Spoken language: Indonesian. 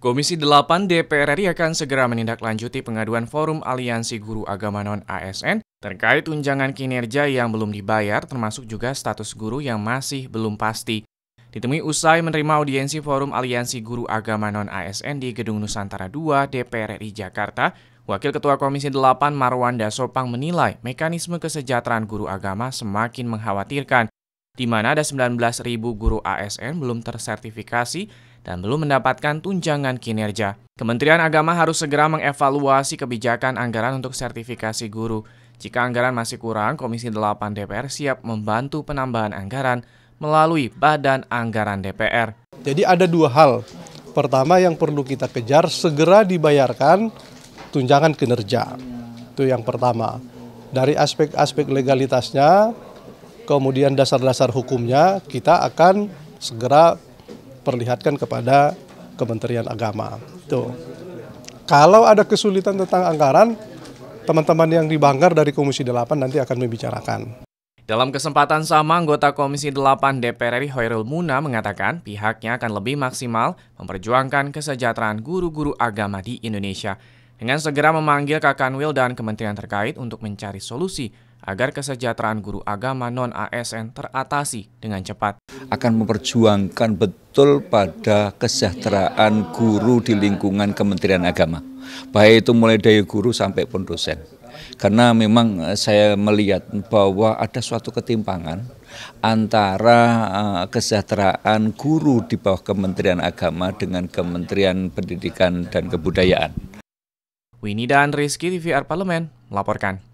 Komisi 8 DPR RI akan segera menindaklanjuti pengaduan Forum Aliansi Guru Agama Non-ASN terkait tunjangan kinerja yang belum dibayar termasuk juga status guru yang masih belum pasti. Ditemui usai menerima audiensi Forum Aliansi Guru Agama Non-ASN di Gedung Nusantara II DPR RI Jakarta, Wakil Ketua Komisi 8 Marwanda Sopang menilai mekanisme kesejahteraan guru agama semakin mengkhawatirkan di mana ada 19.000 guru ASN belum tersertifikasi dan belum mendapatkan tunjangan kinerja. Kementerian Agama harus segera mengevaluasi kebijakan anggaran untuk sertifikasi guru. Jika anggaran masih kurang, Komisi 8 DPR siap membantu penambahan anggaran melalui Badan Anggaran DPR. Jadi ada dua hal. Pertama yang perlu kita kejar segera dibayarkan tunjangan kinerja. Itu yang pertama. Dari aspek-aspek legalitasnya, kemudian dasar-dasar hukumnya kita akan segera perlihatkan kepada Kementerian Agama. Tuh. Kalau ada kesulitan tentang anggaran, teman-teman yang dibanggar dari Komisi 8 nanti akan membicarakan. Dalam kesempatan sama, anggota Komisi 8 DPR RI Hoirul Muna mengatakan pihaknya akan lebih maksimal memperjuangkan kesejahteraan guru-guru agama di Indonesia dengan segera memanggil Kakanwil dan kementerian terkait untuk mencari solusi agar kesejahteraan guru agama non-ASN teratasi dengan cepat. Akan memperjuangkan betul pada kesejahteraan guru di lingkungan Kementerian Agama, baik itu mulai dari guru sampai pun dosen. Karena memang eh, saya melihat bahwa ada suatu ketimpangan antara eh, kesejahteraan guru di bawah Kementerian Agama dengan Kementerian Pendidikan dan Kebudayaan. Winida dan TVR Parlemen melaporkan.